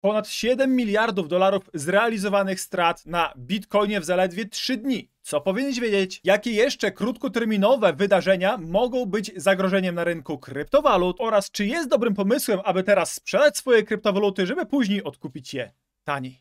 ponad 7 miliardów dolarów zrealizowanych strat na bitcoinie w zaledwie 3 dni. Co powinniście wiedzieć? Jakie jeszcze krótkoterminowe wydarzenia mogą być zagrożeniem na rynku kryptowalut oraz czy jest dobrym pomysłem, aby teraz sprzedać swoje kryptowaluty, żeby później odkupić je taniej?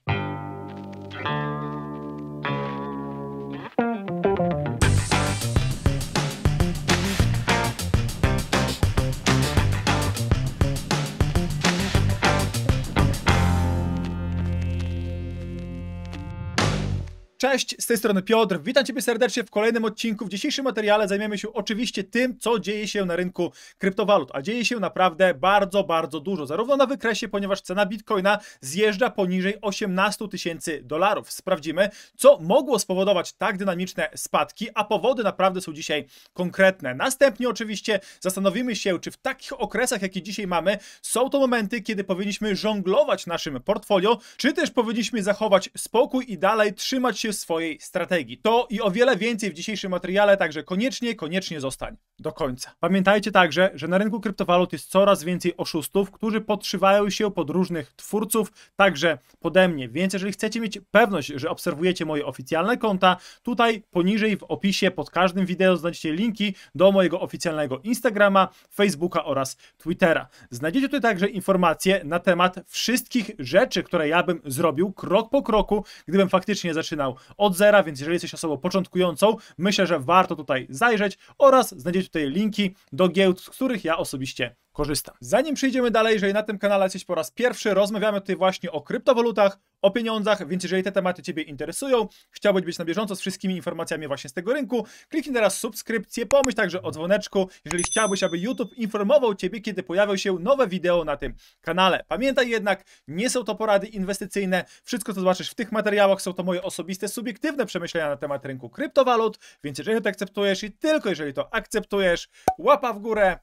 Cześć, z tej strony Piotr. Witam Ciebie serdecznie w kolejnym odcinku. W dzisiejszym materiale zajmiemy się oczywiście tym, co dzieje się na rynku kryptowalut, a dzieje się naprawdę bardzo, bardzo dużo. Zarówno na wykresie, ponieważ cena bitcoina zjeżdża poniżej 18 tysięcy dolarów. Sprawdzimy, co mogło spowodować tak dynamiczne spadki, a powody naprawdę są dzisiaj konkretne. Następnie oczywiście zastanowimy się, czy w takich okresach, jakie dzisiaj mamy, są to momenty, kiedy powinniśmy żonglować naszym portfolio, czy też powinniśmy zachować spokój i dalej trzymać się swojej strategii. To i o wiele więcej w dzisiejszym materiale, także koniecznie, koniecznie zostań do końca. Pamiętajcie także, że na rynku kryptowalut jest coraz więcej oszustów, którzy podszywają się pod różnych twórców, także pode mnie. Więc jeżeli chcecie mieć pewność, że obserwujecie moje oficjalne konta, tutaj poniżej w opisie pod każdym wideo znajdziecie linki do mojego oficjalnego Instagrama, Facebooka oraz Twittera. Znajdziecie tutaj także informacje na temat wszystkich rzeczy, które ja bym zrobił krok po kroku, gdybym faktycznie zaczynał od zera, więc jeżeli jesteś osobą początkującą, myślę, że warto tutaj zajrzeć oraz znajdziecie tutaj linki do giełd, z których ja osobiście korzystam. Zanim przejdziemy dalej, jeżeli na tym kanale jesteś po raz pierwszy, rozmawiamy tutaj właśnie o kryptowalutach, o pieniądzach, więc jeżeli te tematy Ciebie interesują, chciałbyś być na bieżąco z wszystkimi informacjami właśnie z tego rynku, kliknij teraz subskrypcję, pomyśl także o dzwoneczku, jeżeli chciałbyś, aby YouTube informował Ciebie, kiedy pojawią się nowe wideo na tym kanale. Pamiętaj jednak, nie są to porady inwestycyjne, wszystko co zobaczysz w tych materiałach są to moje osobiste, subiektywne przemyślenia na temat rynku kryptowalut, więc jeżeli to akceptujesz i tylko jeżeli to akceptujesz, łapa w górę,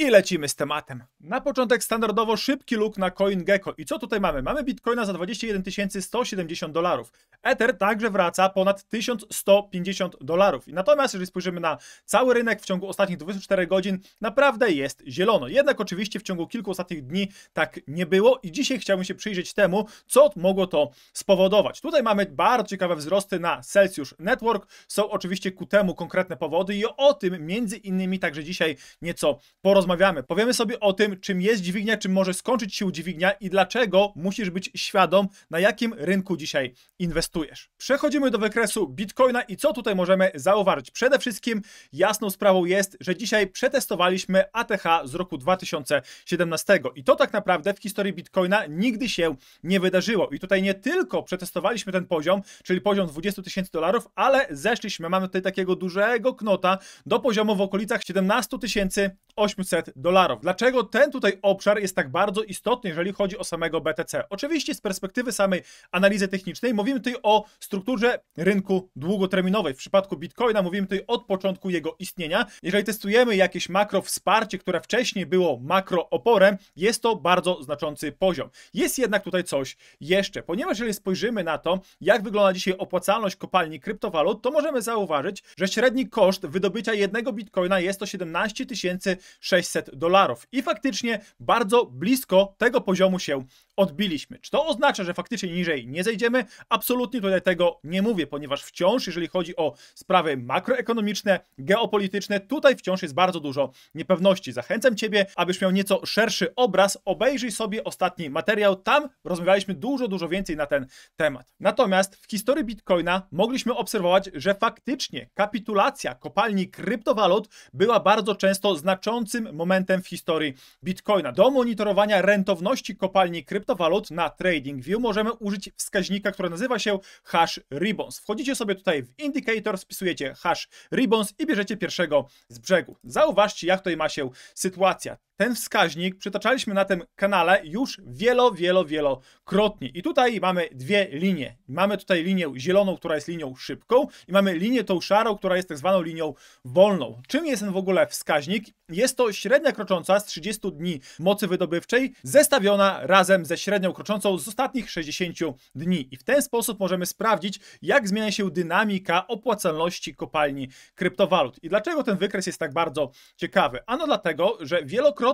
i lecimy z tematem. Na początek standardowo szybki look na CoinGecko. I co tutaj mamy? Mamy Bitcoina za 21 170 dolarów. Ether także wraca ponad 1150 dolarów. Natomiast jeżeli spojrzymy na cały rynek w ciągu ostatnich 24 godzin, naprawdę jest zielono. Jednak oczywiście w ciągu kilku ostatnich dni tak nie było i dzisiaj chciałbym się przyjrzeć temu, co mogło to spowodować. Tutaj mamy bardzo ciekawe wzrosty na Celsius Network. Są oczywiście ku temu konkretne powody i o tym między innymi także dzisiaj nieco porozmawiamy porozmawiamy. Powiemy sobie o tym, czym jest dźwignia, czym może skończyć się dźwignia i dlaczego musisz być świadom, na jakim rynku dzisiaj inwestujesz. Przechodzimy do wykresu Bitcoina i co tutaj możemy zauważyć? Przede wszystkim jasną sprawą jest, że dzisiaj przetestowaliśmy ATH z roku 2017 i to tak naprawdę w historii Bitcoina nigdy się nie wydarzyło. I tutaj nie tylko przetestowaliśmy ten poziom, czyli poziom 20 tysięcy dolarów, ale zeszliśmy, mamy tutaj takiego dużego knota do poziomu w okolicach 17 tysięcy 800 500 dolarów. Dlaczego ten tutaj obszar jest tak bardzo istotny, jeżeli chodzi o samego BTC? Oczywiście z perspektywy samej analizy technicznej mówimy tutaj o strukturze rynku długoterminowej. W przypadku Bitcoina mówimy tutaj od początku jego istnienia. Jeżeli testujemy jakieś makro wsparcie, które wcześniej było makro oporem, jest to bardzo znaczący poziom. Jest jednak tutaj coś jeszcze, ponieważ jeżeli spojrzymy na to, jak wygląda dzisiaj opłacalność kopalni kryptowalut, to możemy zauważyć, że średni koszt wydobycia jednego bitcoina jest to 17 tysięcy. 600 dolarów. I faktycznie bardzo blisko tego poziomu się odbiliśmy. Czy to oznacza, że faktycznie niżej nie zejdziemy? Absolutnie tutaj tego nie mówię, ponieważ wciąż, jeżeli chodzi o sprawy makroekonomiczne, geopolityczne, tutaj wciąż jest bardzo dużo niepewności. Zachęcam Ciebie, abyś miał nieco szerszy obraz, obejrzyj sobie ostatni materiał. Tam rozmawialiśmy dużo, dużo więcej na ten temat. Natomiast w historii Bitcoina mogliśmy obserwować, że faktycznie kapitulacja kopalni kryptowalut była bardzo często znaczącym momentem w historii Bitcoina. Do monitorowania rentowności kopalni kryptowalut na TradingView możemy użyć wskaźnika, który nazywa się hash ribbons. Wchodzicie sobie tutaj w indicator, spisujecie hash ribbons i bierzecie pierwszego z brzegu. Zauważcie, jak tutaj ma się sytuacja ten wskaźnik przytaczaliśmy na tym kanale już wielo, wielo, wielokrotnie. I tutaj mamy dwie linie. Mamy tutaj linię zieloną, która jest linią szybką i mamy linię tą szarą, która jest tak zwaną linią wolną. Czym jest ten w ogóle wskaźnik? Jest to średnia krocząca z 30 dni mocy wydobywczej zestawiona razem ze średnią kroczącą z ostatnich 60 dni. I w ten sposób możemy sprawdzić, jak zmienia się dynamika opłacalności kopalni kryptowalut. I dlaczego ten wykres jest tak bardzo ciekawy? Ano dlatego, że wielokrotnie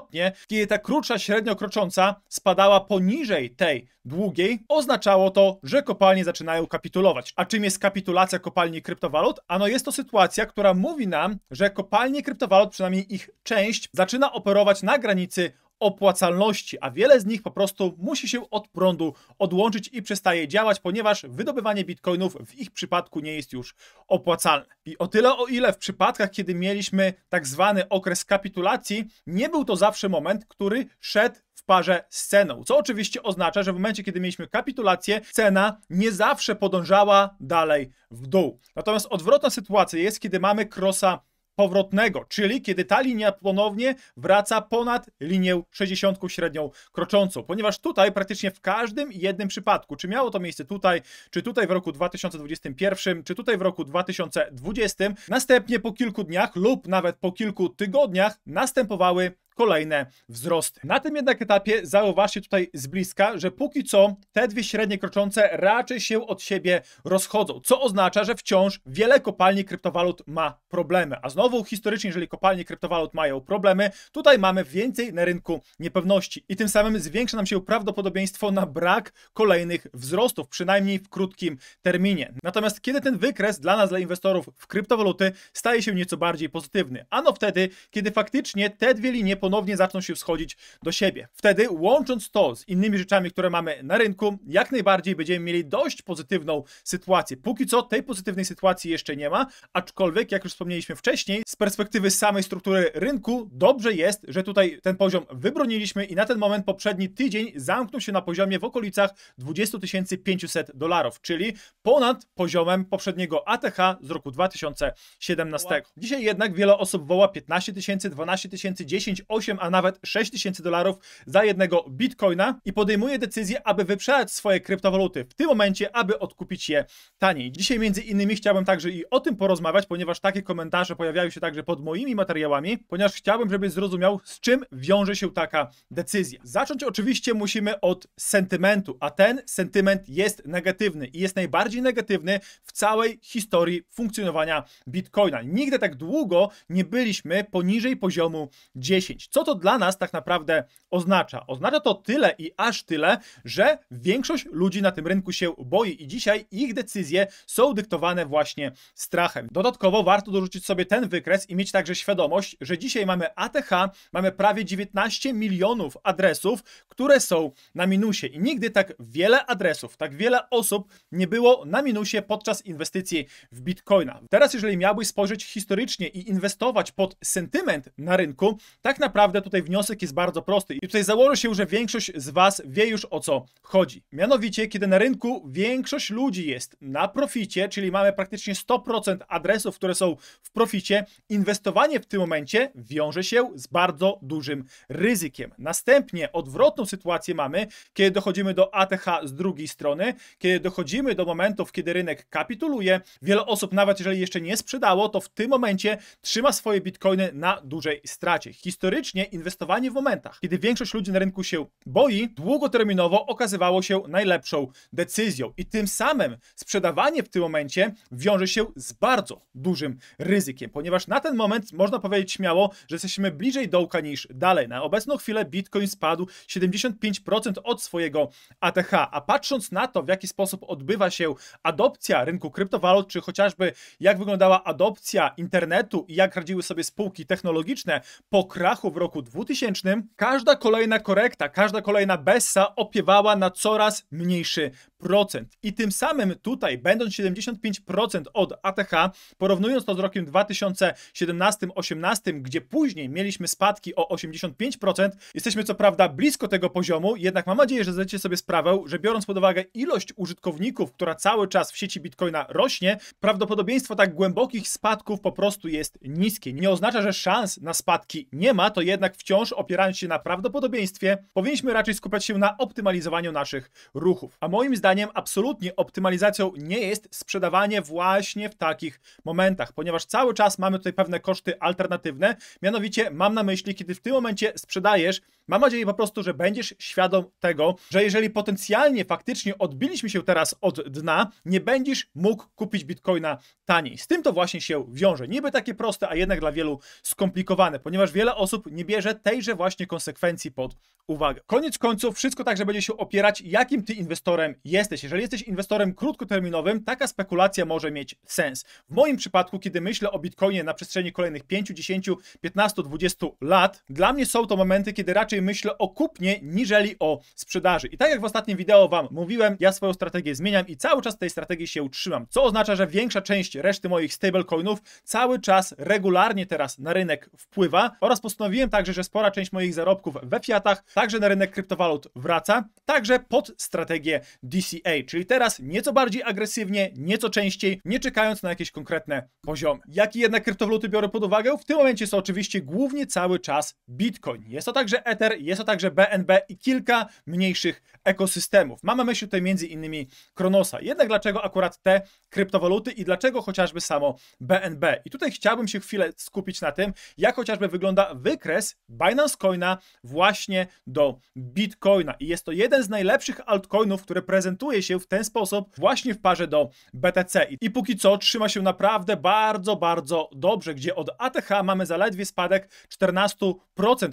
kiedy ta krótsza średnio krocząca spadała poniżej tej długiej, oznaczało to, że kopalnie zaczynają kapitulować. A czym jest kapitulacja kopalni kryptowalut? Ano jest to sytuacja, która mówi nam, że kopalnie kryptowalut, przynajmniej ich część, zaczyna operować na granicy opłacalności, a wiele z nich po prostu musi się od prądu odłączyć i przestaje działać, ponieważ wydobywanie bitcoinów w ich przypadku nie jest już opłacalne. I o tyle, o ile w przypadkach, kiedy mieliśmy tak zwany okres kapitulacji, nie był to zawsze moment, który szedł w parze z ceną, co oczywiście oznacza, że w momencie, kiedy mieliśmy kapitulację, cena nie zawsze podążała dalej w dół. Natomiast odwrotna sytuacja jest, kiedy mamy krosa powrotnego, czyli kiedy ta linia ponownie wraca ponad linię 60 średnią kroczącą, ponieważ tutaj praktycznie w każdym jednym przypadku, czy miało to miejsce tutaj, czy tutaj w roku 2021, czy tutaj w roku 2020, następnie po kilku dniach lub nawet po kilku tygodniach następowały kolejne wzrosty. Na tym jednak etapie zauważcie tutaj z bliska, że póki co te dwie średnie kroczące raczej się od siebie rozchodzą, co oznacza, że wciąż wiele kopalni kryptowalut ma problemy. A znowu historycznie, jeżeli kopalnie kryptowalut mają problemy, tutaj mamy więcej na rynku niepewności i tym samym zwiększa nam się prawdopodobieństwo na brak kolejnych wzrostów, przynajmniej w krótkim terminie. Natomiast kiedy ten wykres dla nas, dla inwestorów w kryptowaluty staje się nieco bardziej pozytywny? Ano wtedy, kiedy faktycznie te dwie linie ponownie zaczną się wschodzić do siebie. Wtedy, łącząc to z innymi rzeczami, które mamy na rynku, jak najbardziej będziemy mieli dość pozytywną sytuację. Póki co tej pozytywnej sytuacji jeszcze nie ma, aczkolwiek, jak już wspomnieliśmy wcześniej, z perspektywy samej struktury rynku, dobrze jest, że tutaj ten poziom wybroniliśmy i na ten moment poprzedni tydzień zamknął się na poziomie w okolicach 20 500 dolarów, czyli ponad poziomem poprzedniego ATH z roku 2017. Dzisiaj jednak wiele osób woła 15 000, 12 000, 10, 8 8, a nawet 6 tysięcy dolarów za jednego bitcoina i podejmuje decyzję, aby wyprzedać swoje kryptowaluty w tym momencie, aby odkupić je taniej. Dzisiaj między innymi chciałbym także i o tym porozmawiać, ponieważ takie komentarze pojawiają się także pod moimi materiałami, ponieważ chciałbym, żebyś zrozumiał, z czym wiąże się taka decyzja. Zacząć oczywiście musimy od sentymentu, a ten sentyment jest negatywny i jest najbardziej negatywny w całej historii funkcjonowania bitcoina. Nigdy tak długo nie byliśmy poniżej poziomu 10. Co to dla nas tak naprawdę oznacza? Oznacza to tyle i aż tyle, że większość ludzi na tym rynku się boi i dzisiaj ich decyzje są dyktowane właśnie strachem. Dodatkowo warto dorzucić sobie ten wykres i mieć także świadomość, że dzisiaj mamy ATH, mamy prawie 19 milionów adresów, które są na minusie i nigdy tak wiele adresów, tak wiele osób nie było na minusie podczas inwestycji w bitcoina. Teraz jeżeli miałbyś spojrzeć historycznie i inwestować pod sentyment na rynku, tak naprawdę naprawdę tutaj wniosek jest bardzo prosty i tutaj założę się, że większość z Was wie już o co chodzi. Mianowicie, kiedy na rynku większość ludzi jest na proficie, czyli mamy praktycznie 100% adresów, które są w proficie, inwestowanie w tym momencie wiąże się z bardzo dużym ryzykiem. Następnie odwrotną sytuację mamy, kiedy dochodzimy do ATH z drugiej strony, kiedy dochodzimy do momentów, kiedy rynek kapituluje, wiele osób nawet jeżeli jeszcze nie sprzedało, to w tym momencie trzyma swoje bitcoiny na dużej stracie. Historycznie faktycznie inwestowanie w momentach, kiedy większość ludzi na rynku się boi, długoterminowo okazywało się najlepszą decyzją. I tym samym sprzedawanie w tym momencie wiąże się z bardzo dużym ryzykiem, ponieważ na ten moment można powiedzieć śmiało, że jesteśmy bliżej dołka niż dalej. Na obecną chwilę Bitcoin spadł 75% od swojego ATH, a patrząc na to, w jaki sposób odbywa się adopcja rynku kryptowalut, czy chociażby jak wyglądała adopcja internetu i jak radziły sobie spółki technologiczne po krachu w roku 2000, każda kolejna korekta, każda kolejna bessa opiewała na coraz mniejszy 75%. I tym samym tutaj, będąc 75% od ATH, porównując to z rokiem 2017-18, gdzie później mieliśmy spadki o 85%, jesteśmy co prawda blisko tego poziomu, jednak mam nadzieję, że zdajecie sobie sprawę, że biorąc pod uwagę ilość użytkowników, która cały czas w sieci Bitcoina rośnie, prawdopodobieństwo tak głębokich spadków po prostu jest niskie. Nie oznacza, że szans na spadki nie ma, to jednak wciąż opierając się na prawdopodobieństwie, powinniśmy raczej skupiać się na optymalizowaniu naszych ruchów. A moim zdaniem zdaniem absolutnie optymalizacją nie jest sprzedawanie właśnie w takich momentach, ponieważ cały czas mamy tutaj pewne koszty alternatywne. Mianowicie mam na myśli, kiedy w tym momencie sprzedajesz, mam nadzieję po prostu, że będziesz świadom tego, że jeżeli potencjalnie faktycznie odbiliśmy się teraz od dna, nie będziesz mógł kupić bitcoina taniej. Z tym to właśnie się wiąże. Niby takie proste, a jednak dla wielu skomplikowane, ponieważ wiele osób nie bierze tejże właśnie konsekwencji pod uwagę. Koniec końców, wszystko także będzie się opierać, jakim ty inwestorem jesteś jesteś. Jeżeli jesteś inwestorem krótkoterminowym, taka spekulacja może mieć sens. W moim przypadku, kiedy myślę o Bitcoinie na przestrzeni kolejnych 5, 10, 15, 20 lat, dla mnie są to momenty, kiedy raczej myślę o kupnie niżeli o sprzedaży. I tak jak w ostatnim wideo Wam mówiłem, ja swoją strategię zmieniam i cały czas tej strategii się utrzymam, co oznacza, że większa część reszty moich stablecoinów cały czas regularnie teraz na rynek wpływa oraz postanowiłem także, że spora część moich zarobków we fiatach także na rynek kryptowalut wraca, także pod strategię DCA czyli teraz nieco bardziej agresywnie, nieco częściej, nie czekając na jakieś konkretne poziomy. Jakie jednak kryptowaluty biorę pod uwagę? W tym momencie są oczywiście głównie cały czas Bitcoin. Jest to także Ether, jest to także BNB i kilka mniejszych ekosystemów. Mamy myśl tutaj między innymi Kronosa. Jednak dlaczego akurat te kryptowaluty i dlaczego chociażby samo BNB? I tutaj chciałbym się chwilę skupić na tym, jak chociażby wygląda wykres Binance Coina właśnie do Bitcoina. I jest to jeden z najlepszych altcoinów, które prezentują prezentuje się w ten sposób właśnie w parze do BTC. I póki co trzyma się naprawdę bardzo, bardzo dobrze, gdzie od ATH mamy zaledwie spadek 14%.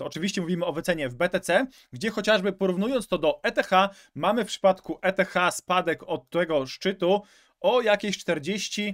Oczywiście mówimy o wycenie w BTC, gdzie chociażby porównując to do ETH, mamy w przypadku ETH spadek od tego szczytu o jakieś 45%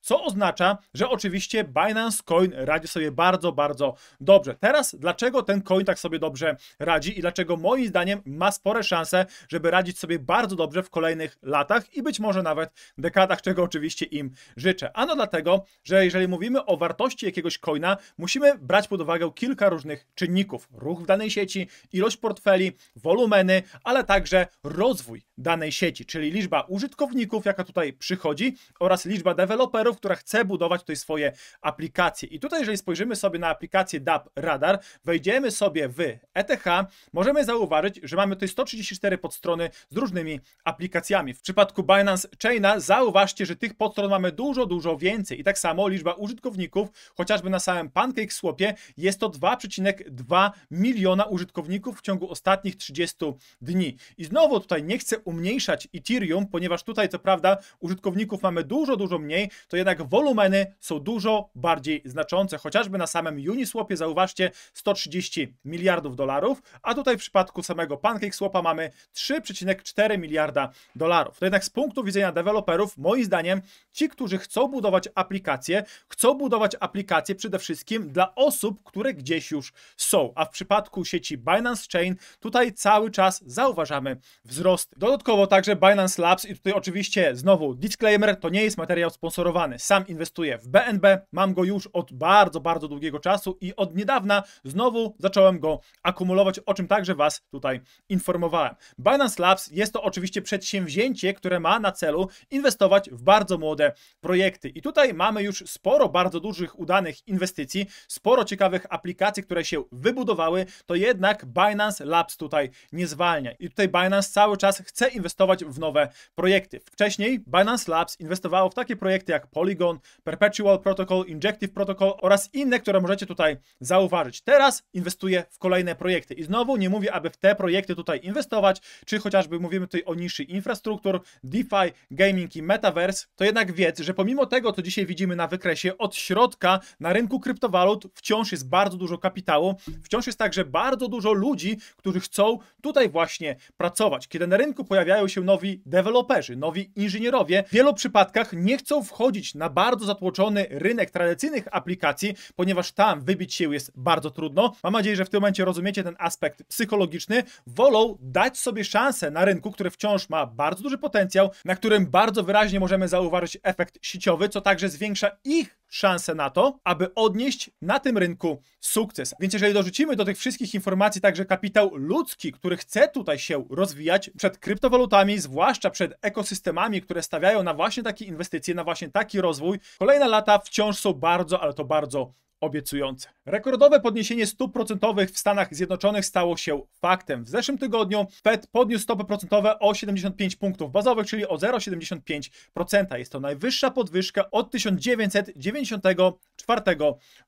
co oznacza, że oczywiście Binance Coin radzi sobie bardzo, bardzo dobrze. Teraz dlaczego ten coin tak sobie dobrze radzi i dlaczego moim zdaniem ma spore szanse, żeby radzić sobie bardzo dobrze w kolejnych latach i być może nawet dekadach, czego oczywiście im życzę. Ano dlatego, że jeżeli mówimy o wartości jakiegoś coina, musimy brać pod uwagę kilka różnych czynników. Ruch w danej sieci, ilość portfeli, wolumeny, ale także rozwój danej sieci, czyli liczba użytkowników, jaka tutaj przychodzi oraz liczba grupa deweloperów, która chce budować tutaj swoje aplikacje. I tutaj, jeżeli spojrzymy sobie na aplikację DAP Radar, wejdziemy sobie w ETH, możemy zauważyć, że mamy tutaj 134 podstrony z różnymi aplikacjami. W przypadku Binance Chaina zauważcie, że tych podstron mamy dużo, dużo więcej. I tak samo liczba użytkowników, chociażby na samym PancakeSwapie, jest to 2,2 miliona użytkowników w ciągu ostatnich 30 dni. I znowu tutaj nie chcę umniejszać Ethereum, ponieważ tutaj co prawda użytkowników mamy dużo, dużo mniej, to jednak wolumeny są dużo bardziej znaczące. Chociażby na samym Uniswapie zauważcie 130 miliardów dolarów, a tutaj w przypadku samego Pancake Swapa mamy 3,4 miliarda dolarów. To jednak z punktu widzenia deweloperów, moim zdaniem, ci, którzy chcą budować aplikacje, chcą budować aplikacje przede wszystkim dla osób, które gdzieś już są. A w przypadku sieci Binance Chain tutaj cały czas zauważamy wzrost. Dodatkowo także Binance Labs i tutaj oczywiście znowu disclaimer, to nie jest materiał sponsorowany. Sam inwestuję w BNB, mam go już od bardzo, bardzo długiego czasu i od niedawna znowu zacząłem go akumulować, o czym także Was tutaj informowałem. Binance Labs jest to oczywiście przedsięwzięcie, które ma na celu inwestować w bardzo młode projekty. I tutaj mamy już sporo bardzo dużych, udanych inwestycji, sporo ciekawych aplikacji, które się wybudowały, to jednak Binance Labs tutaj nie zwalnia. I tutaj Binance cały czas chce inwestować w nowe projekty. Wcześniej Binance Labs inwestowało w takie projekty jak Polygon, Perpetual Protocol, Injective Protocol oraz inne, które możecie tutaj zauważyć. Teraz inwestuję w kolejne projekty i znowu nie mówię, aby w te projekty tutaj inwestować, czy chociażby mówimy tutaj o niszy infrastruktur, DeFi, gaming i metaverse, to jednak wiedz, że pomimo tego, co dzisiaj widzimy na wykresie, od środka na rynku kryptowalut wciąż jest bardzo dużo kapitału, wciąż jest także bardzo dużo ludzi, którzy chcą tutaj właśnie pracować. Kiedy na rynku pojawiają się nowi deweloperzy, nowi inżynierowie, w wielu przypadkach nie chcą chcą wchodzić na bardzo zatłoczony rynek tradycyjnych aplikacji, ponieważ tam wybić się jest bardzo trudno. Mam nadzieję, że w tym momencie rozumiecie ten aspekt psychologiczny. Wolą dać sobie szansę na rynku, który wciąż ma bardzo duży potencjał, na którym bardzo wyraźnie możemy zauważyć efekt sieciowy, co także zwiększa ich szansę na to, aby odnieść na tym rynku sukces. Więc jeżeli dorzucimy do tych wszystkich informacji także kapitał ludzki, który chce tutaj się rozwijać przed kryptowalutami, zwłaszcza przed ekosystemami, które stawiają na właśnie takie inwestycje, na właśnie taki rozwój. Kolejne lata wciąż są bardzo, ale to bardzo obiecujące. Rekordowe podniesienie stóp procentowych w Stanach Zjednoczonych stało się faktem. W zeszłym tygodniu Fed podniósł stopy procentowe o 75 punktów bazowych, czyli o 0,75%. Jest to najwyższa podwyżka od 1994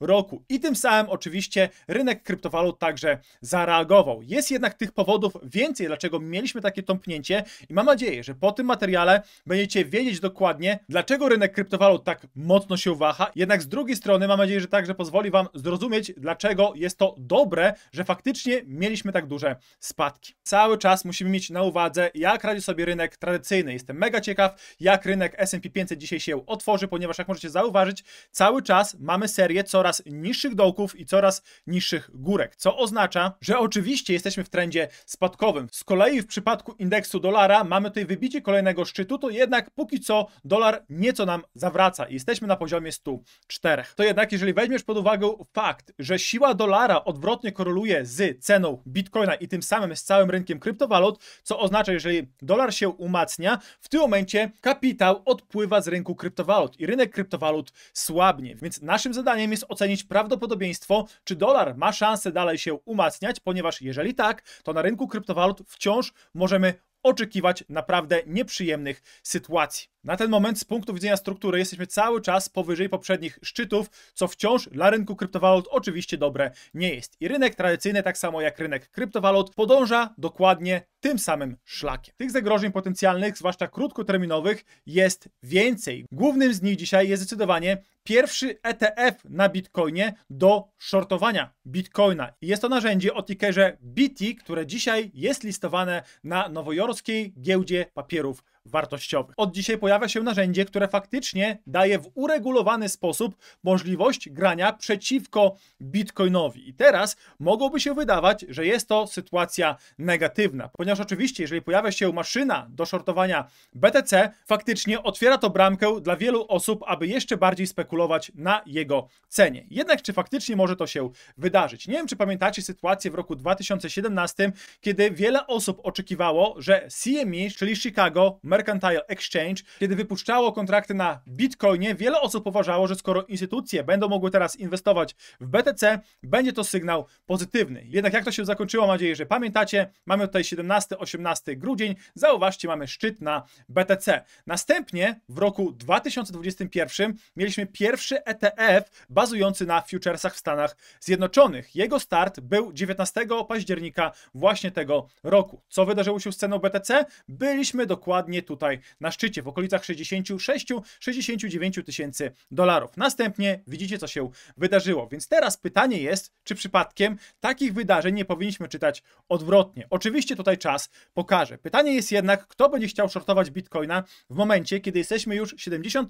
roku. I tym samym oczywiście rynek kryptowalut także zareagował. Jest jednak tych powodów więcej, dlaczego mieliśmy takie tąpnięcie i mam nadzieję, że po tym materiale będziecie wiedzieć dokładnie, dlaczego rynek kryptowalut tak mocno się waha. Jednak z drugiej strony mam nadzieję, że także po pozwoli Wam zrozumieć, dlaczego jest to dobre, że faktycznie mieliśmy tak duże spadki. Cały czas musimy mieć na uwadze, jak radzi sobie rynek tradycyjny. Jestem mega ciekaw, jak rynek S&P 500 dzisiaj się otworzy, ponieważ jak możecie zauważyć, cały czas mamy serię coraz niższych dołków i coraz niższych górek, co oznacza, że oczywiście jesteśmy w trendzie spadkowym. Z kolei w przypadku indeksu dolara mamy tutaj wybicie kolejnego szczytu, to jednak póki co dolar nieco nam zawraca i jesteśmy na poziomie 104. To jednak, jeżeli weźmiesz pod pod uwagę fakt, że siła dolara odwrotnie koreluje z ceną bitcoina i tym samym z całym rynkiem kryptowalut, co oznacza, jeżeli dolar się umacnia, w tym momencie kapitał odpływa z rynku kryptowalut i rynek kryptowalut słabnie. Więc naszym zadaniem jest ocenić prawdopodobieństwo, czy dolar ma szansę dalej się umacniać, ponieważ jeżeli tak, to na rynku kryptowalut wciąż możemy oczekiwać naprawdę nieprzyjemnych sytuacji. Na ten moment z punktu widzenia struktury jesteśmy cały czas powyżej poprzednich szczytów, co wciąż dla rynku kryptowalut oczywiście dobre nie jest. I rynek tradycyjny, tak samo jak rynek kryptowalut, podąża dokładnie tym samym szlakiem. Tych zagrożeń potencjalnych, zwłaszcza krótkoterminowych, jest więcej. Głównym z nich dzisiaj jest zdecydowanie pierwszy ETF na Bitcoinie do shortowania Bitcoina. Jest to narzędzie o tickerze BT, które dzisiaj jest listowane na nowojorskiej giełdzie papierów wartościowych. Od dzisiaj pojawia się narzędzie, które faktycznie daje w uregulowany sposób możliwość grania przeciwko bitcoinowi. I teraz mogłoby się wydawać, że jest to sytuacja negatywna, ponieważ oczywiście, jeżeli pojawia się maszyna do shortowania BTC, faktycznie otwiera to bramkę dla wielu osób, aby jeszcze bardziej spekulować na jego cenie. Jednak czy faktycznie może to się wydarzyć? Nie wiem, czy pamiętacie sytuację w roku 2017, kiedy wiele osób oczekiwało, że CME, czyli Chicago, Mercantile Exchange, kiedy wypuszczało kontrakty na Bitcoinie, wiele osób uważało, że skoro instytucje będą mogły teraz inwestować w BTC, będzie to sygnał pozytywny. Jednak jak to się zakończyło, mam nadzieję, że pamiętacie. Mamy tutaj 17-18 grudzień. Zauważcie, mamy szczyt na BTC. Następnie w roku 2021 mieliśmy pierwszy ETF bazujący na futuresach w Stanach Zjednoczonych. Jego start był 19 października właśnie tego roku. Co wydarzyło się z ceną BTC? Byliśmy dokładnie tutaj na szczycie w okolicach 66-69 tysięcy dolarów. Następnie widzicie, co się wydarzyło. Więc teraz pytanie jest, czy przypadkiem takich wydarzeń nie powinniśmy czytać odwrotnie. Oczywiście tutaj czas pokaże. Pytanie jest jednak, kto będzie chciał shortować bitcoina w momencie, kiedy jesteśmy już 75%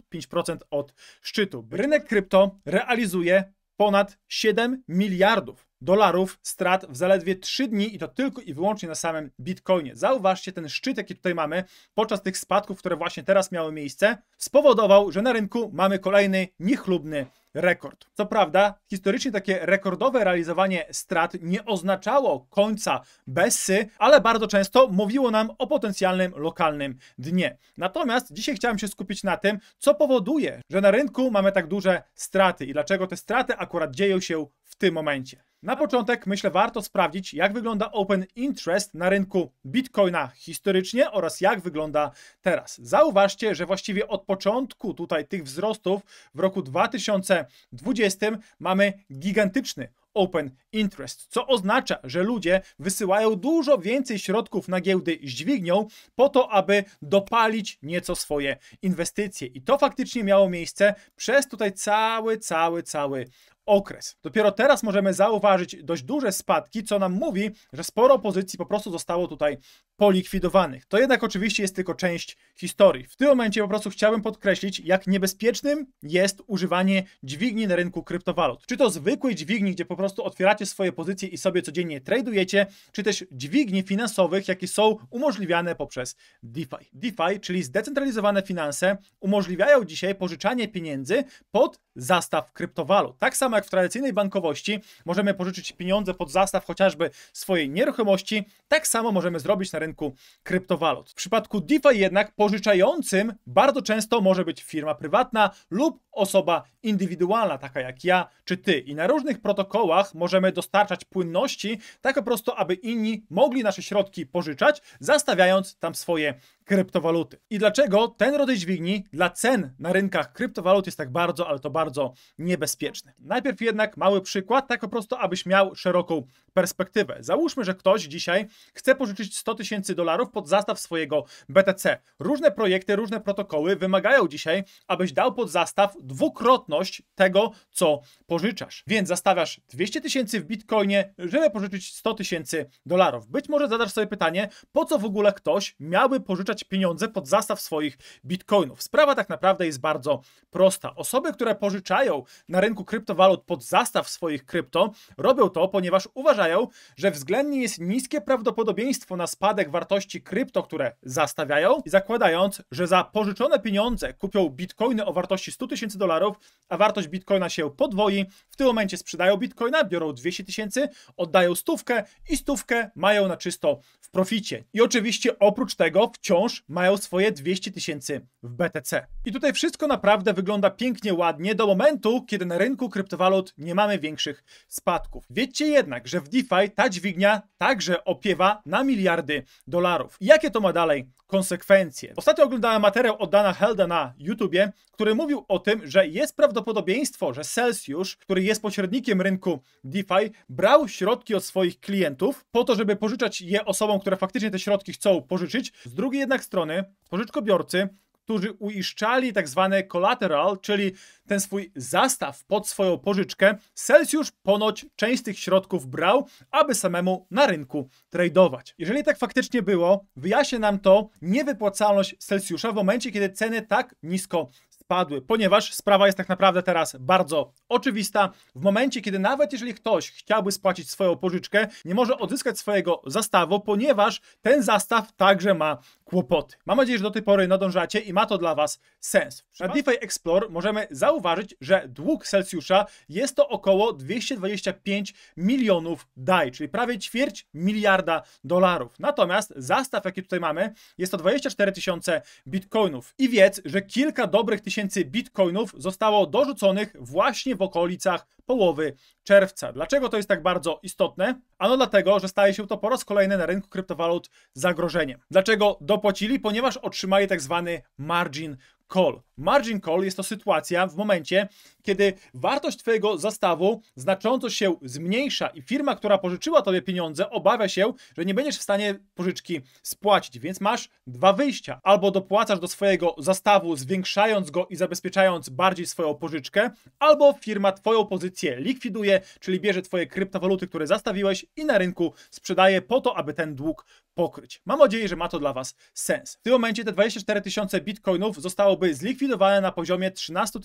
od szczytu. Rynek krypto realizuje ponad 7 miliardów dolarów strat w zaledwie 3 dni i to tylko i wyłącznie na samym Bitcoinie. Zauważcie, ten szczyt, jaki tutaj mamy, podczas tych spadków, które właśnie teraz miały miejsce, spowodował, że na rynku mamy kolejny niechlubny rekord. Co prawda, historycznie takie rekordowe realizowanie strat nie oznaczało końca Bessy, ale bardzo często mówiło nam o potencjalnym lokalnym dnie. Natomiast dzisiaj chciałem się skupić na tym, co powoduje, że na rynku mamy tak duże straty i dlaczego te straty akurat dzieją się w tym momencie. Na początek myślę warto sprawdzić, jak wygląda open interest na rynku bitcoina historycznie oraz jak wygląda teraz. Zauważcie, że właściwie od początku tutaj tych wzrostów w roku 2020 mamy gigantyczny open interest, co oznacza, że ludzie wysyłają dużo więcej środków na giełdy z dźwignią po to, aby dopalić nieco swoje inwestycje. I to faktycznie miało miejsce przez tutaj cały, cały, cały okres. Dopiero teraz możemy zauważyć dość duże spadki, co nam mówi, że sporo pozycji po prostu zostało tutaj polikwidowanych. To jednak oczywiście jest tylko część historii. W tym momencie po prostu chciałbym podkreślić, jak niebezpiecznym jest używanie dźwigni na rynku kryptowalut. Czy to zwykłej dźwigni, gdzie po prostu otwieracie swoje pozycje i sobie codziennie tradujecie, czy też dźwigni finansowych, jakie są umożliwiane poprzez DeFi. DeFi, czyli zdecentralizowane finanse, umożliwiają dzisiaj pożyczanie pieniędzy pod zastaw kryptowalut. Tak samo jak w tradycyjnej bankowości możemy pożyczyć pieniądze pod zastaw chociażby swojej nieruchomości, tak samo możemy zrobić na rynku kryptowalut. W przypadku DeFi jednak pożyczającym bardzo często może być firma prywatna lub osoba indywidualna, taka jak ja czy ty. I na różnych protokołach możemy dostarczać płynności tak po prostu, aby inni mogli nasze środki pożyczać, zastawiając tam swoje kryptowaluty. I dlaczego ten rodzaj dźwigni dla cen na rynkach kryptowalut jest tak bardzo, ale to bardzo niebezpieczny. Najpierw jednak mały przykład, tak po prostu, abyś miał szeroką perspektywę. Załóżmy, że ktoś dzisiaj chce pożyczyć 100 tysięcy dolarów pod zastaw swojego BTC. Różne projekty, różne protokoły wymagają dzisiaj, abyś dał pod zastaw dwukrotność tego, co pożyczasz. Więc zastawiasz 200 tysięcy w bitcoinie, żeby pożyczyć 100 tysięcy dolarów. Być może zadasz sobie pytanie, po co w ogóle ktoś miałby pożyczać podłączać pieniądze pod zastaw swoich bitcoinów. Sprawa tak naprawdę jest bardzo prosta. Osoby, które pożyczają na rynku kryptowalut pod zastaw swoich krypto, robią to, ponieważ uważają, że względnie jest niskie prawdopodobieństwo na spadek wartości krypto, które zastawiają, zakładając, że za pożyczone pieniądze kupią bitcoiny o wartości 100 tysięcy dolarów, a wartość bitcoina się podwoi. W tym momencie sprzedają bitcoina, biorą 200 tysięcy, oddają stówkę i stówkę mają na czysto w proficie. I oczywiście oprócz tego wciąż wciąż mają swoje 200 tysięcy w BTC. I tutaj wszystko naprawdę wygląda pięknie, ładnie do momentu, kiedy na rynku kryptowalut nie mamy większych spadków. Wiedzcie jednak, że w DeFi ta dźwignia także opiewa na miliardy dolarów. I jakie to ma dalej konsekwencje? Ostatnio oglądałem materiał od Dana Helda na YouTubie, który mówił o tym, że jest prawdopodobieństwo, że Celsius, który jest pośrednikiem rynku DeFi, brał środki od swoich klientów po to, żeby pożyczać je osobom, które faktycznie te środki chcą pożyczyć. Z drugiej jednak jednak strony, pożyczkobiorcy, którzy uiszczali tak zwane collateral, czyli ten swój zastaw pod swoją pożyczkę, Celsius ponoć część tych środków brał, aby samemu na rynku tradeować. Jeżeli tak faktycznie było, wyjaśnia nam to niewypłacalność Celsjusza w momencie, kiedy ceny tak nisko spadły, ponieważ sprawa jest tak naprawdę teraz bardzo oczywista. W momencie, kiedy nawet jeżeli ktoś chciałby spłacić swoją pożyczkę, nie może odzyskać swojego zastawu, ponieważ ten zastaw także ma kłopoty. Mam nadzieję, że do tej pory nadążacie i ma to dla Was sens. Na DeFi Explore możemy zauważyć, że dług Celsjusza jest to około 225 milionów DAI, czyli prawie ćwierć miliarda dolarów. Natomiast zastaw, jaki tutaj mamy, jest to 24 tysiące bitcoinów. I wiedz, że kilka dobrych tysięcy tysięcy bitcoinów zostało dorzuconych właśnie w okolicach połowy czerwca. Dlaczego to jest tak bardzo istotne? Ano dlatego, że staje się to po raz kolejny na rynku kryptowalut zagrożeniem. Dlaczego dopłacili? Ponieważ otrzymali tak zwany margin call. Margin call jest to sytuacja w momencie, kiedy wartość Twojego zastawu znacząco się zmniejsza i firma, która pożyczyła Tobie pieniądze, obawia się, że nie będziesz w stanie pożyczki spłacić, więc masz dwa wyjścia. Albo dopłacasz do swojego zastawu, zwiększając go i zabezpieczając bardziej swoją pożyczkę, albo firma Twoją pozycję likwiduje, czyli bierze Twoje kryptowaluty, które zastawiłeś i na rynku sprzedaje po to, aby ten dług pokryć. Mam nadzieję, że ma to dla Was sens. W tym momencie te 24 tysiące bitcoinów zostałoby zlikwidowane na poziomie 13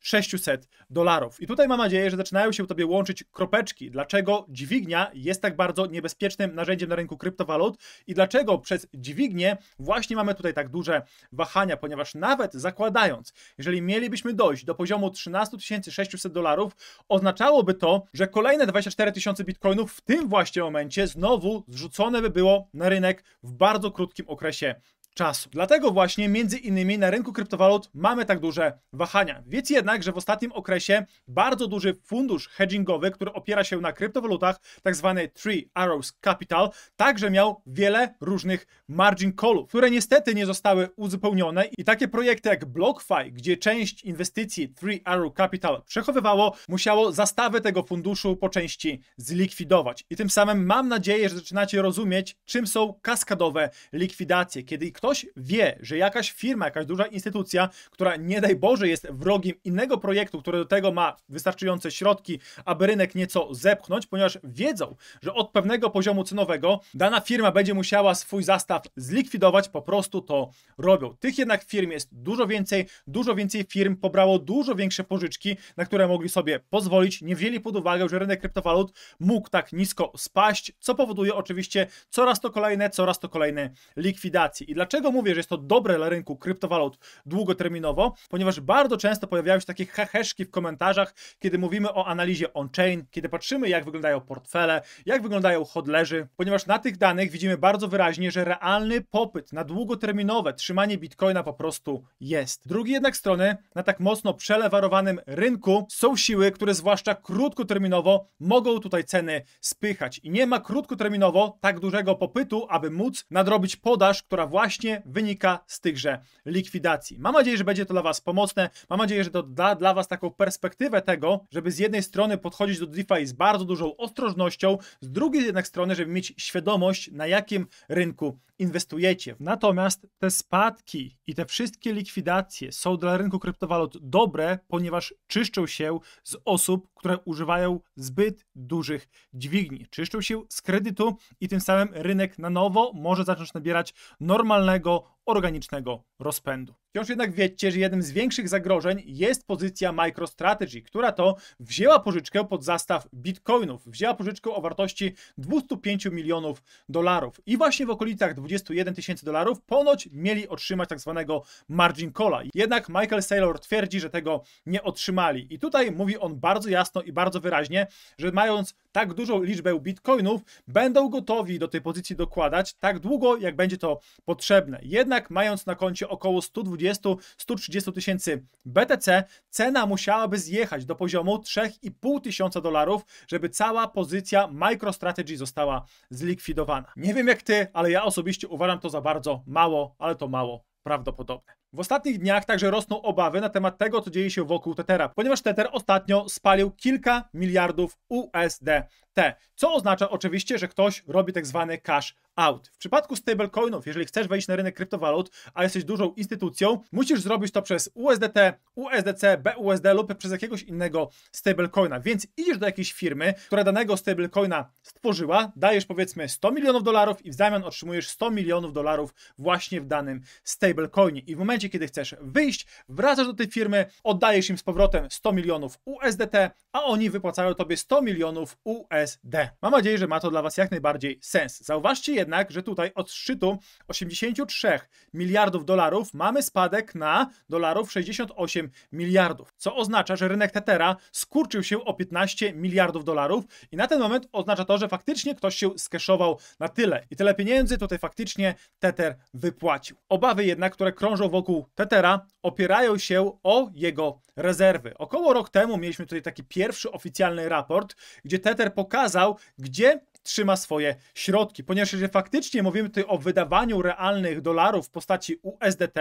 600 dolarów. I tutaj mam nadzieję, że zaczynają się Tobie łączyć kropeczki, dlaczego dźwignia jest tak bardzo niebezpiecznym narzędziem na rynku kryptowalut i dlaczego przez dźwignię właśnie mamy tutaj tak duże wahania, ponieważ nawet zakładając, jeżeli mielibyśmy dojść do poziomu 13 600 dolarów, oznaczałoby to, że kolejne 24 tysiące bitcoinów w tym właśnie momencie znowu zrzucone by było na rynek w bardzo krótkim okresie czasu. Dlatego właśnie między innymi na rynku kryptowalut mamy tak duże wahania. Wiecie jednak, że w ostatnim okresie bardzo duży fundusz hedgingowy, który opiera się na kryptowalutach, tak zwany Three Arrows Capital, także miał wiele różnych margin callów, które niestety nie zostały uzupełnione i takie projekty jak BlockFi, gdzie część inwestycji Three Arrow Capital przechowywało, musiało zastawę tego funduszu po części zlikwidować. I tym samym mam nadzieję, że zaczynacie rozumieć, czym są kaskadowe likwidacje, kiedy ktoś ktoś wie, że jakaś firma, jakaś duża instytucja, która nie daj Boże jest wrogiem innego projektu, który do tego ma wystarczające środki, aby rynek nieco zepchnąć, ponieważ wiedzą, że od pewnego poziomu cenowego dana firma będzie musiała swój zastaw zlikwidować, po prostu to robią. Tych jednak firm jest dużo więcej, dużo więcej firm pobrało dużo większe pożyczki, na które mogli sobie pozwolić, nie wzięli pod uwagę, że rynek kryptowalut mógł tak nisko spaść, co powoduje oczywiście coraz to kolejne, coraz to kolejne likwidacje. I dlaczego Dlaczego mówię, że jest to dobre dla rynku kryptowalut długoterminowo? Ponieważ bardzo często pojawiają się takie heheszki w komentarzach, kiedy mówimy o analizie on-chain, kiedy patrzymy jak wyglądają portfele, jak wyglądają hodlerzy, ponieważ na tych danych widzimy bardzo wyraźnie, że realny popyt na długoterminowe trzymanie bitcoina po prostu jest. Drugi jednak strony, na tak mocno przelewarowanym rynku są siły, które zwłaszcza krótkoterminowo mogą tutaj ceny spychać i nie ma krótkoterminowo tak dużego popytu, aby móc nadrobić podaż, która właśnie właśnie wynika z tychże likwidacji. Mam nadzieję, że będzie to dla Was pomocne. Mam nadzieję, że to da dla Was taką perspektywę tego, żeby z jednej strony podchodzić do DeFi z bardzo dużą ostrożnością, z drugiej jednak strony, żeby mieć świadomość, na jakim rynku inwestujecie. Natomiast te spadki i te wszystkie likwidacje są dla rynku kryptowalut dobre, ponieważ czyszczą się z osób, które używają zbyt dużych dźwigni. Czyszczą się z kredytu i tym samym rynek na nowo może zacząć nabierać normalne 那个。organicznego rozpędu. Wciąż jednak wiecie, że jednym z większych zagrożeń jest pozycja MicroStrategy, która to wzięła pożyczkę pod zastaw bitcoinów. Wzięła pożyczkę o wartości 205 milionów dolarów. I właśnie w okolicach 21 tysięcy dolarów ponoć mieli otrzymać tak zwanego margin calla. Jednak Michael Saylor twierdzi, że tego nie otrzymali. I tutaj mówi on bardzo jasno i bardzo wyraźnie, że mając tak dużą liczbę bitcoinów, będą gotowi do tej pozycji dokładać tak długo, jak będzie to potrzebne. Jednak jednak mając na koncie około 120-130 tysięcy BTC, cena musiałaby zjechać do poziomu 3,5 tysiąca dolarów, żeby cała pozycja MicroStrategy została zlikwidowana. Nie wiem jak ty, ale ja osobiście uważam to za bardzo mało, ale to mało prawdopodobne. W ostatnich dniach także rosną obawy na temat tego, co dzieje się wokół Tethera, ponieważ Tether ostatnio spalił kilka miliardów USDT, co oznacza oczywiście, że ktoś robi tak zwany cash out. W przypadku stablecoinów, jeżeli chcesz wejść na rynek kryptowalut, a jesteś dużą instytucją, musisz zrobić to przez USDT, USDC, BUSD lub przez jakiegoś innego stablecoina. Więc idziesz do jakiejś firmy, która danego stablecoina stworzyła, dajesz powiedzmy 100 milionów dolarów i w zamian otrzymujesz 100 milionów dolarów właśnie w danym stablecoinie. I w momencie momencie, kiedy chcesz wyjść, wracasz do tej firmy, oddajesz im z powrotem 100 milionów USDT, a oni wypłacają tobie 100 milionów USD. Mam nadzieję, że ma to dla was jak najbardziej sens. Zauważcie jednak, że tutaj od szczytu 83 miliardów dolarów mamy spadek na dolarów 68 miliardów, co oznacza, że rynek tetera skurczył się o 15 miliardów dolarów i na ten moment oznacza to, że faktycznie ktoś się skeszował na tyle i tyle pieniędzy tutaj faktycznie Tether wypłacił. Obawy jednak, które krążą wokół wokół Tetera opierają się o jego rezerwy. Około rok temu mieliśmy tutaj taki pierwszy oficjalny raport, gdzie Teter pokazał, gdzie trzyma swoje środki. Ponieważ jeżeli faktycznie mówimy tutaj o wydawaniu realnych dolarów w postaci USDT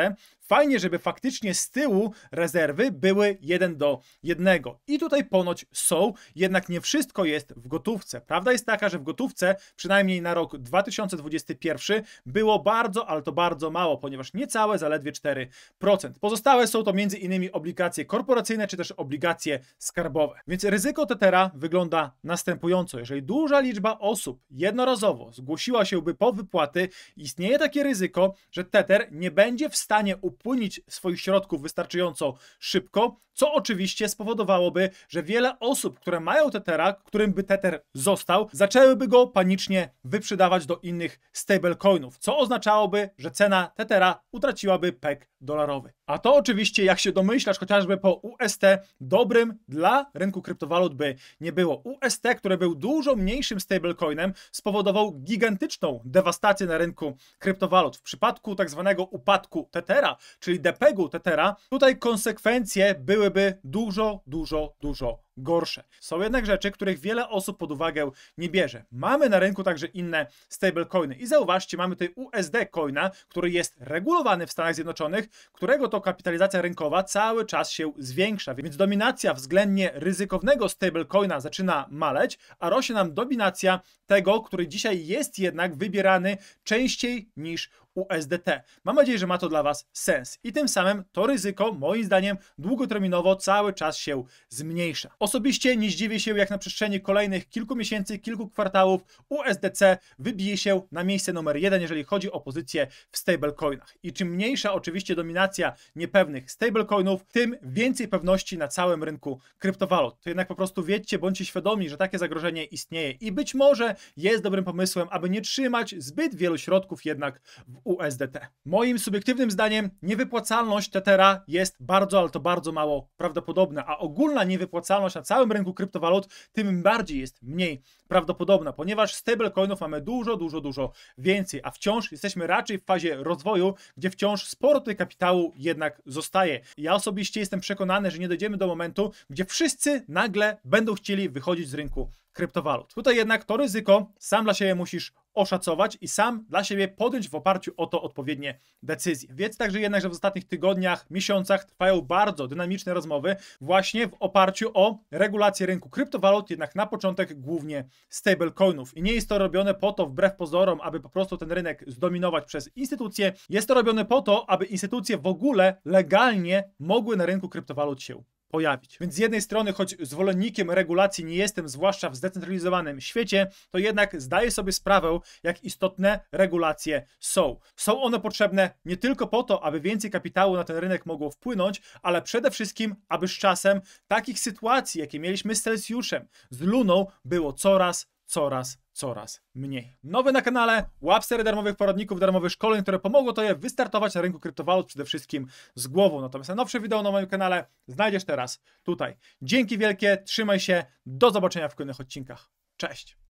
Fajnie, żeby faktycznie z tyłu rezerwy były 1 do 1. I tutaj ponoć są, jednak nie wszystko jest w gotówce. Prawda jest taka, że w gotówce przynajmniej na rok 2021 było bardzo, ale to bardzo mało, ponieważ niecałe zaledwie 4%. Pozostałe są to m.in. obligacje korporacyjne czy też obligacje skarbowe. Więc ryzyko Tetera wygląda następująco. Jeżeli duża liczba osób jednorazowo zgłosiła się by po wypłaty, istnieje takie ryzyko, że Teter nie będzie w stanie upłynąć upłynić swoich środków wystarczająco szybko, co oczywiście spowodowałoby, że wiele osób, które mają tetera, którym by Tether został, zaczęłyby go panicznie wyprzedawać do innych stablecoinów, co oznaczałoby, że cena tetera utraciłaby peg dolarowy. A to oczywiście, jak się domyślasz, chociażby po UST, dobrym dla rynku kryptowalut by nie było. UST, który był dużo mniejszym stablecoinem, spowodował gigantyczną dewastację na rynku kryptowalut. W przypadku tak zwanego upadku Tethera, czyli depegu Tethera, tutaj konsekwencje byłyby dużo, dużo, dużo gorsze. Są jednak rzeczy, których wiele osób pod uwagę nie bierze. Mamy na rynku także inne stablecoiny i zauważcie, mamy tutaj USD coina, który jest regulowany w Stanach Zjednoczonych, którego to kapitalizacja rynkowa cały czas się zwiększa, więc dominacja względnie ryzykownego stablecoina zaczyna maleć, a rośnie nam dominacja tego, który dzisiaj jest jednak wybierany częściej niż USDT. Mam nadzieję, że ma to dla Was sens i tym samym to ryzyko, moim zdaniem, długoterminowo cały czas się zmniejsza. Osobiście nie zdziwię się, jak na przestrzeni kolejnych kilku miesięcy, kilku kwartałów USDC wybije się na miejsce numer jeden, jeżeli chodzi o pozycję w stablecoinach. I czym mniejsza oczywiście dominacja niepewnych stablecoinów, tym więcej pewności na całym rynku kryptowalut. To jednak po prostu wiedzcie, bądźcie świadomi, że takie zagrożenie istnieje i być może jest dobrym pomysłem, aby nie trzymać zbyt wielu środków jednak w USDT. Moim subiektywnym zdaniem niewypłacalność Tethera jest bardzo, ale to bardzo mało prawdopodobna, a ogólna niewypłacalność na całym rynku kryptowalut tym bardziej jest mniej prawdopodobna, ponieważ stablecoinów mamy dużo, dużo, dużo więcej, a wciąż jesteśmy raczej w fazie rozwoju, gdzie wciąż sporo tego kapitału jednak zostaje. Ja osobiście jestem przekonany, że nie dojdziemy do momentu, gdzie wszyscy nagle będą chcieli wychodzić z rynku kryptowalut. Tutaj jednak to ryzyko sam dla siebie musisz oszacować i sam dla siebie podjąć w oparciu o to odpowiednie decyzje. Wiedz także jednak, że w ostatnich tygodniach, miesiącach trwają bardzo dynamiczne rozmowy właśnie w oparciu o regulację rynku kryptowalut, jednak na początek głównie stablecoinów. I nie jest to robione po to, wbrew pozorom, aby po prostu ten rynek zdominować przez instytucje. Jest to robione po to, aby instytucje w ogóle legalnie mogły na rynku kryptowalut się pojawić. Więc z jednej strony, choć zwolennikiem regulacji nie jestem, zwłaszcza w zdecentralizowanym świecie, to jednak zdaję sobie sprawę, jak istotne regulacje są. Są one potrzebne nie tylko po to, aby więcej kapitału na ten rynek mogło wpłynąć, ale przede wszystkim, aby z czasem takich sytuacji, jakie mieliśmy z Celsjuszem, z Luną, było coraz, coraz coraz mniej. Nowy na kanale, łap darmowych poradników, darmowych szkoleń, które pomogło to je wystartować na rynku kryptowalut, przede wszystkim z głową. Natomiast nowsze wideo na moim kanale znajdziesz teraz tutaj. Dzięki wielkie, trzymaj się, do zobaczenia w kolejnych odcinkach. Cześć!